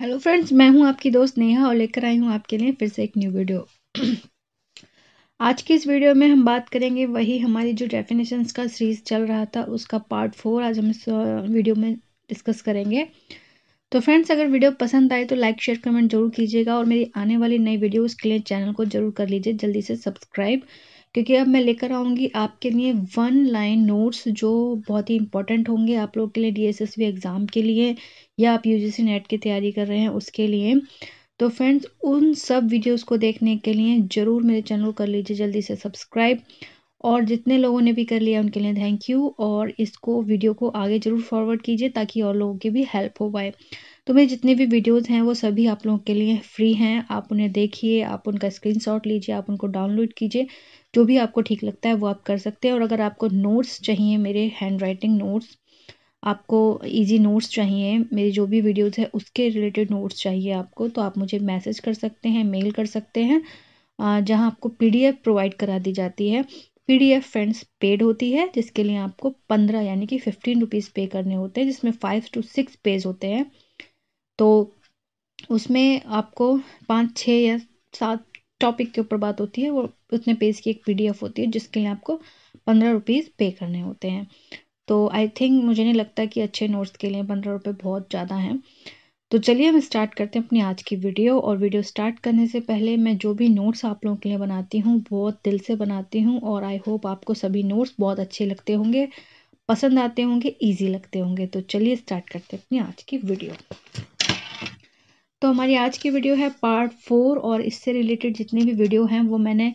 Hello friends मैं हूं आपकी दोस्त नेहा और लेकर आई हूं आपके लिए फिर से एक न्यू वीडियो आज की इस वीडियो में हम बात करेंगे वही हमारी जो डेफिनेशंस का सीरीज चल रहा था उसका पार्ट फोर आज हम इस वीडियो में डिस्कस करेंगे तो फ्रेंड्स अगर वीडियो पसंद आए तो लाइक शेयर कमेंट जरूर कीजिएगा और मेरी आने वाली नई वीडियो के लिए चैनल को जरूर कर लीजिए जल्दी से सब्सक्राइब क्योंकि अब मैं लेकर आऊँगी आपके लिए वन लाइन नोट्स जो बहुत ही इंपॉर्टेंट होंगे आप लोग के लिए डी एग्ज़ाम के लिए या आप यू नेट e की तैयारी कर रहे हैं उसके लिए तो फ्रेंड्स उन सब वीडियोस को देखने के लिए ज़रूर मेरे चैनल कर लीजिए जल्दी से सब्सक्राइब और जितने लोगों ने भी कर लिया उनके लिए थैंक यू और इसको वीडियो को आगे ज़रूर फॉरवर्ड कीजिए ताकि और लोगों की भी हेल्प हो पाए तो मेरे जितने भी वीडियोज़ हैं वो सभी आप लोगों के लिए फ्री हैं आप उन्हें देखिए आप उनका स्क्रीन लीजिए आप उनको डाउनलोड कीजिए जो भी आपको ठीक लगता है वो आप कर सकते हैं और अगर आपको नोट्स चाहिए मेरे हैंड राइटिंग नोट्स आपको इजी नोट्स चाहिए मेरी जो भी वीडियोस है उसके रिलेटेड नोट्स चाहिए आपको तो आप मुझे मैसेज कर सकते हैं मेल कर सकते हैं जहां आपको पीडीएफ प्रोवाइड करा दी जाती है पीडीएफ फ्रेंड्स पेड होती है जिसके लिए आपको पंद्रह यानी कि फिफ्टीन रुपीज़ पे करने होते हैं जिसमें फाइव टू सिक्स पेज होते हैं तो उसमें आपको पाँच छः या सात टॉपिक के ऊपर बात होती है वो उतने पेज की एक पीडीएफ होती है जिसके लिए आपको पंद्रह रुपीज़ पे करने होते हैं तो आई थिंक मुझे नहीं लगता कि अच्छे नोट्स के लिए पंद्रह रुपये बहुत ज़्यादा हैं तो चलिए हम स्टार्ट करते हैं अपनी आज की वीडियो और वीडियो स्टार्ट करने से पहले मैं जो भी नोट्स आप लोगों के लिए बनाती हूँ बहुत दिल से बनाती हूँ और आई होप आपको सभी नोट्स बहुत अच्छे लगते होंगे पसंद आते होंगे ईजी लगते होंगे तो चलिए स्टार्ट करते हैं अपनी आज की वीडियो तो हमारी आज की वीडियो है पार्ट फोर और इससे रिलेटेड जितनी भी वीडियो हैं वो मैंने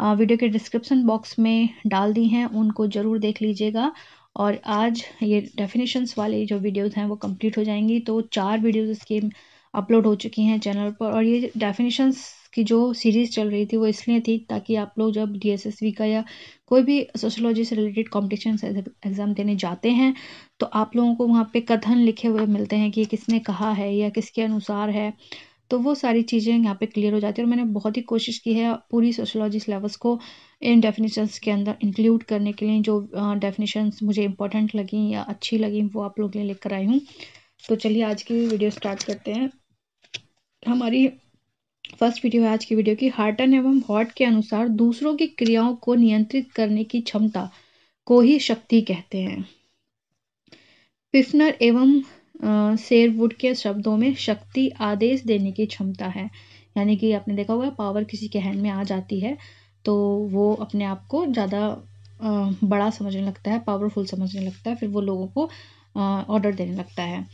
वीडियो के डिस्क्रिप्शन बॉक्स में डाल दी हैं उनको ज़रूर देख लीजिएगा और आज ये डेफिनेशंस वाले जो वीडियोस हैं वो कंप्लीट हो जाएंगी तो चार वीडियोस इसके अपलोड हो चुकी हैं चैनल पर और ये डेफिनेशंस की जो सीरीज़ चल रही थी वो इसलिए थी ताकि आप लोग जब डी का या कोई भी सोशोलॉजी से रिलेटेड कॉम्पिटिशन एग्ज़ाम देने जाते हैं तो आप लोगों को वहाँ पे कथन लिखे हुए मिलते हैं कि किसने कहा है या किसके अनुसार है तो वो सारी चीज़ें यहाँ पे क्लियर हो जाती है और मैंने बहुत ही कोशिश की है पूरी सोशोलॉजी सिलेबस को इन डेफिनेशंस के अंदर इंक्लूड करने के लिए जो डेफिनेशंस मुझे इंपॉर्टेंट लगी या अच्छी लगी वो आप लोग के लिए लेकर आई हूँ तो चलिए आज की वीडियो स्टार्ट करते हैं हमारी फर्स्ट वीडियो है आज की वीडियो की हार्टन एवं हॉट के अनुसार दूसरों की क्रियाओं को नियंत्रित करने की क्षमता को ही शक्ति कहते हैं पिफनर एवं शेरवुड के शब्दों में शक्ति आदेश देने की क्षमता है यानी कि आपने देखा होगा पावर किसी के हैंड में आ जाती है तो वो अपने आप को ज़्यादा बड़ा समझने लगता है पावरफुल समझने लगता है फिर वो लोगों को ऑर्डर देने लगता है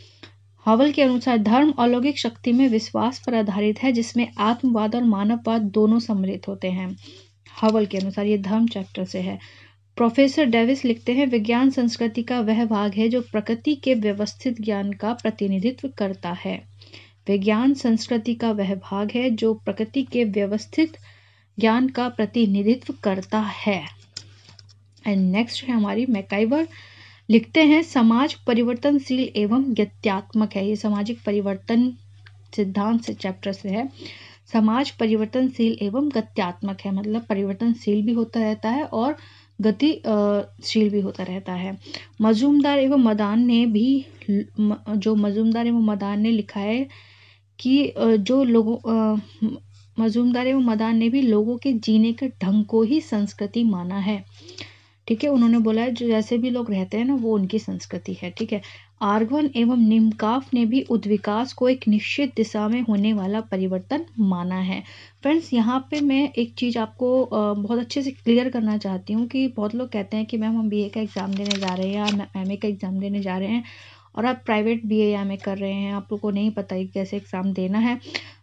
हवल के अनुसार धर्म अलौकिक शक्ति में विश्वास पर आधारित है जिसमें आत्मवाद और मानववाद दोनों सम्मिलित होते हैं हवल के अनुसार ये धर्म चैप्टर से है प्रोफेसर डेविस लिखते हैं विज्ञान संस्कृति का वह भाग है जो प्रकृति के व्यवस्थित ज्ञान का प्रतिनिधित्व करता है विज्ञान संस्कृति का वह भाग है जो प्रकृति के व्यवस्थित ज्ञान का प्रतिनिधित्व करता है एंड नेक्स्ट है हमारी मैकाइवर लिखते हैं समाज परिवर्तनशील एवं गत्यात्मक है ये सामाजिक परिवर्तन सिद्धांत से चैप्टर से है समाज परिवर्तनशील एवं गत्यात्मक है मतलब परिवर्तनशील भी होता रहता है और गतिशील भी होता रहता है मज़ूमदार एवं मदान ने भी जो मज़ूमदार एवं मदान ने लिखा है कि जो लोगों मज़ूमदार एवं मदान ने भी लोगों के जीने के ढंग को ही संस्कृति माना है ठीक है उन्होंने बोला है जो जैसे भी लोग रहते हैं ना वो उनकी संस्कृति है ठीक है आर्गवन एवं निमकाफ ने भी उद्विकास को एक निश्चित दिशा में होने वाला परिवर्तन माना है फ्रेंड्स यहाँ पे मैं एक चीज़ आपको बहुत अच्छे से क्लियर करना चाहती हूँ कि बहुत लोग कहते हैं कि मैम हम बीए का एग्ज़ाम देने जा रहे हैं या एम का एग्ज़ाम देने जा रहे हैं और आप private B A M A कर रहे हैं आप लोग को नहीं पता कैसे एग्ज़ाम देना है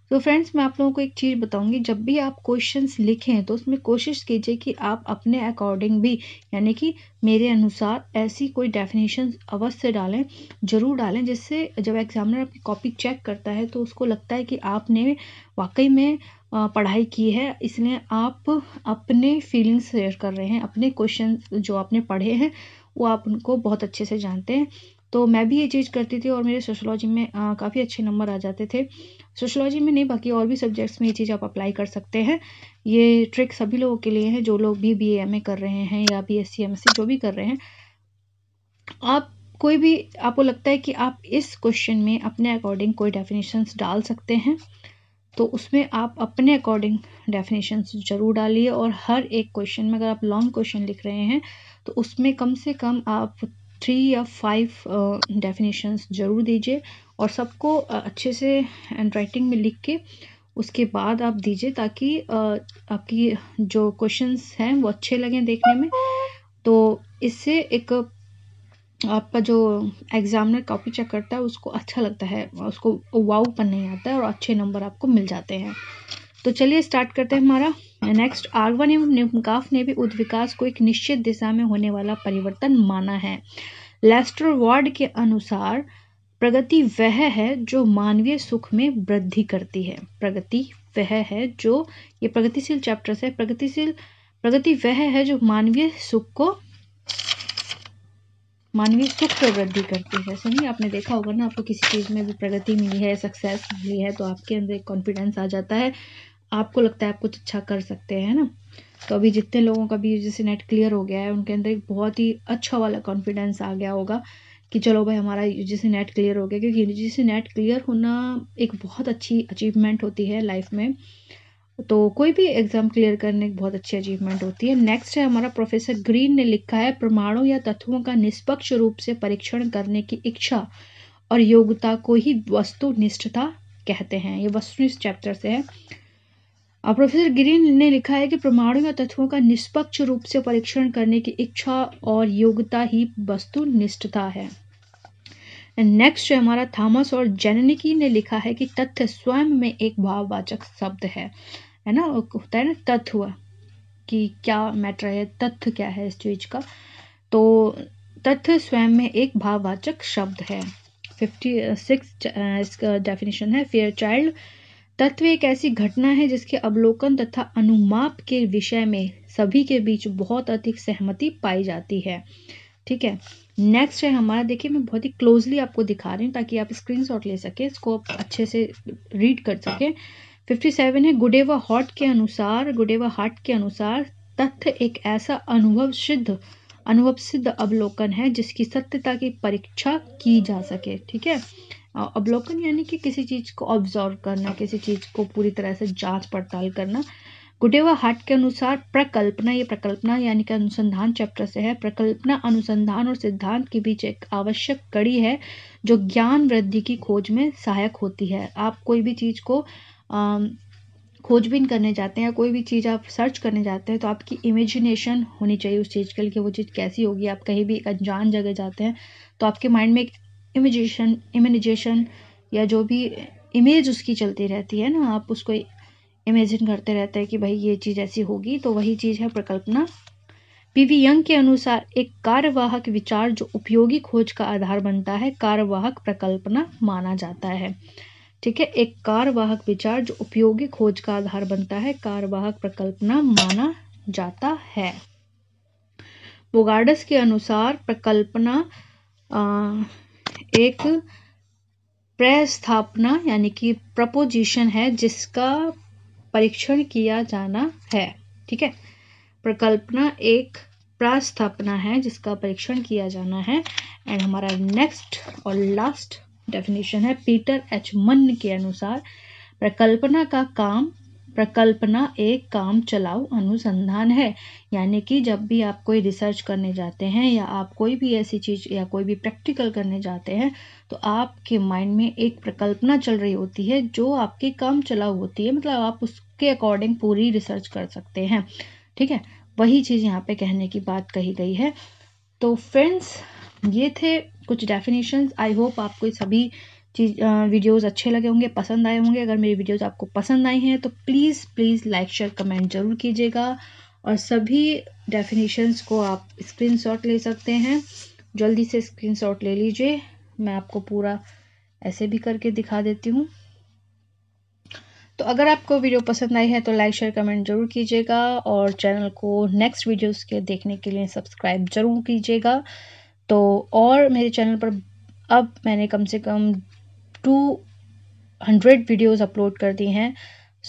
तो फ्रेंड्स मैं आप लोगों को एक चीज़ बताऊंगी जब भी आप क्वेश्चंस लिखें तो उसमें कोशिश कीजिए कि आप अपने अकॉर्डिंग भी यानी कि मेरे अनुसार ऐसी कोई डेफिनेशन अवश्य डालें ज़रूर डालें जिससे जब एग्जामिनर आपकी कॉपी चेक करता है तो उसको लगता है कि आपने वाकई में पढ़ाई की है इसलिए आप अपने फीलिंग्स शेयर कर रहे हैं अपने क्वेश्चन जो आपने पढ़े हैं वो आप उनको बहुत अच्छे से जानते हैं तो मैं भी ये चीज़ करती थी और मेरे सोशोलॉजी में काफ़ी अच्छे नंबर आ जाते थे सोशोलॉजी में नहीं बाकी और भी सब्जेक्ट्स में ये चीज़ आप अप्लाई कर सकते हैं ये ट्रिक सभी लोगों के लिए हैं जो लोग भी बी एम ए कर रहे हैं या B S C M C जो भी कर रहे हैं आप कोई भी आपको लगता है कि आप इस क्वेश्चन में अपने अकॉर्डिंग कोई डेफिनेशंस डाल सकते हैं तो उसमें आप अपने अकॉर्डिंग डेफिनेशंस ज़रूर डालिए और हर एक क्वेश्चन में अगर आप लॉन्ग क्वेश्चन लिख रहे हैं तो उसमें कम से कम आप थ्री या फाइव डेफिनेशंस ज़रूर दीजिए और सबको uh, अच्छे से हैंड राइटिंग में लिख के उसके बाद आप दीजिए ताकि uh, आपकी जो क्वेश्चंस हैं वो अच्छे लगें देखने में तो इससे एक आपका जो एग्जामिनर कॉपी चेक करता है उसको अच्छा लगता है उसको वाऊपन पर नहीं आता है और अच्छे नंबर आपको मिल जाते हैं तो चलिए स्टार्ट करते हैं हमारा नेक्स्ट हाँ। आर्वन एवं निमकाफ ने भी उद्विकास को एक निश्चित दिशा में होने वाला परिवर्तन माना है लेस्टर वार्ड के अनुसार प्रगति वह है जो मानवीय सुख में वृद्धि करती है प्रगति वह है जो ये प्रगतिशील चैप्टर है प्रगतिशील प्रगति वह है जो मानवीय सुख को मानवीय सुख को वृद्धि करती है सही आपने देखा होगा ना आपको किसी चीज़ में भी प्रगति मिली है सक्सेस मिली है तो आपके अंदर कॉन्फिडेंस आ जाता है आपको लगता है आप कुछ अच्छा कर सकते हैं ना तो अभी जितने लोगों का भी जैसे नेट क्लियर हो गया है उनके अंदर एक बहुत ही अच्छा वाला कॉन्फिडेंस आ गया होगा कि चलो भाई हमारा यूजीसी नेट क्लियर हो गया क्योंकि यूजीसी नेट क्लियर होना एक बहुत अच्छी अचीवमेंट होती है लाइफ में तो कोई भी एग्ज़ाम क्लियर करने की बहुत अच्छी अचीवमेंट होती है नेक्स्ट है हमारा प्रोफेसर ग्रीन ने लिखा है प्रमाणों या तत्वों का निष्पक्ष रूप से परीक्षण करने की इच्छा और योग्यता को ही वस्तुनिष्ठता कहते हैं ये वस्तुनिष्ठ चैप्टर से है और प्रोफेसर ग्रीन ने लिखा है कि प्रमाणों या तत्वों का निष्पक्ष रूप से परीक्षण करने की इच्छा और योग्यता ही वस्तु निष्ठता है नेक्स्ट है हमारा थॉमस और जेननिकी ने लिखा है कि तथ्य स्वयं में एक भाववाचक शब्द है है ना होता है ना तत्व कि क्या मैटर है तथ्य क्या है इस चीज़ का तो तथ्य स्वयं में एक भाववाचक शब्द है फिफ्टी सिक्स uh, uh, इसका डेफिनेशन है फेयर चाइल्ड तत्व एक ऐसी घटना है जिसके अवलोकन तथा अनुमाप के विषय में सभी के बीच बहुत अधिक सहमति पाई जाती है ठीक है नेक्स्ट है हमारा देखिए मैं बहुत ही क्लोजली आपको दिखा रही हूँ ताकि आप स्क्रीन ले सकें इसको आप अच्छे से रीड कर सकें फिफ्टी सेवन है गुडेवा हॉट के अनुसार गुडेवा हार्ट के अनुसार तथ्य एक ऐसा अनुभव सिद्ध अनुभव सिद्ध अवलोकन है जिसकी सत्यता की परीक्षा की जा सके ठीक है अवलोकन यानी कि किसी चीज़ को ऑब्जर्व करना किसी चीज़ को पूरी तरह से जांच पड़ताल करना गुडेवा हाट के अनुसार प्रकल्पना ये प्रकल्पना यानी कि अनुसंधान चैप्टर से है प्रकल्पना अनुसंधान और सिद्धांत के बीच एक आवश्यक कड़ी है जो ज्ञान वृद्धि की खोज में सहायक होती है आप कोई भी चीज़ को खोजबीन करने जाते हैं कोई भी चीज़ आप सर्च करने जाते हैं तो आपकी इमेजिनेशन होनी चाहिए उस चीज़ के लिए कि वो चीज़ कैसी होगी आप कहीं भी एक अनजान जगह जाते हैं तो आपके माइंड में एक इमेजेशन इमेजेशन या जो भी इमेज उसकी चलती रहती है ना आप उसको इमेजिन करते रहते हैं कि भाई ये चीज़ ऐसी होगी तो वही चीज़ है प्रकल्पना पीवी यंग के अनुसार एक कार्यवाहक विचार जो उपयोगी खोज का आधार बनता है कार्यवाहक प्रकल्पना माना जाता है ठीक है एक कार्यवाहक विचार जो उपयोगी खोज का आधार बनता है कार्यवाहक प्रकल्पना माना जाता है बोगार्डस के अनुसार प्रकल्पना एक प्रस्थापना यानी कि प्रपोजिशन है जिसका परीक्षण किया जाना है ठीक है प्रकल्पना एक प्रस्थापना है जिसका परीक्षण किया जाना है एंड हमारा नेक्स्ट और लास्ट डेफिनेशन है पीटर एच मन के अनुसार प्रकल्पना का काम प्रकल्पना एक काम चलाओ अनुसंधान है यानी कि जब भी आप कोई रिसर्च करने जाते हैं या आप कोई भी ऐसी चीज़ या कोई भी प्रैक्टिकल करने जाते हैं तो आपके माइंड में एक प्रकल्पना चल रही होती है जो आपकी काम चलाऊ होती है मतलब आप उसके अकॉर्डिंग पूरी रिसर्च कर सकते हैं ठीक है वही चीज़ यहाँ पे कहने की बात कही गई है तो फ्रेंड्स ये थे कुछ डेफिनेशंस आई होप आपको सभी चीज वीडियोस अच्छे लगे होंगे पसंद आए होंगे अगर मेरी वीडियोस आपको पसंद आई हैं तो please please like share comment ज़रूर कीजिएगा और सभी डेफिनेशंस को आप स्क्रीनशॉट ले सकते हैं जल्दी से स्क्रीनशॉट ले लीजिए मैं आपको पूरा ऐसे भी करके दिखा देती हूँ तो अगर आपको वीडियो पसंद आई है तो लाइक शेयर कमेंट जरूर कीजिएगा और चैनल को नेक्स्ट वीडियोस के देखने के लिए सब्सक्राइब जरूर कीजिएगा तो और मेरे चैनल पर अब मैंने कम से कम टू हंड्रेड वीडियोज़ अपलोड कर दी हैं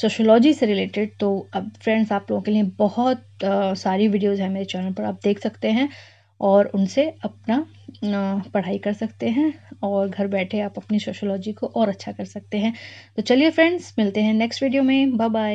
सोशोलॉजी से रिलेटेड तो अब फ्रेंड्स आप लोगों के लिए बहुत आ, सारी वीडियोज़ हैं मेरे चैनल पर आप देख सकते हैं और उनसे अपना आ, पढ़ाई कर सकते हैं और घर बैठे आप अपनी सोशोलॉजी को और अच्छा कर सकते हैं तो चलिए फ्रेंड्स मिलते हैं नेक्स्ट वीडियो में बाय बाय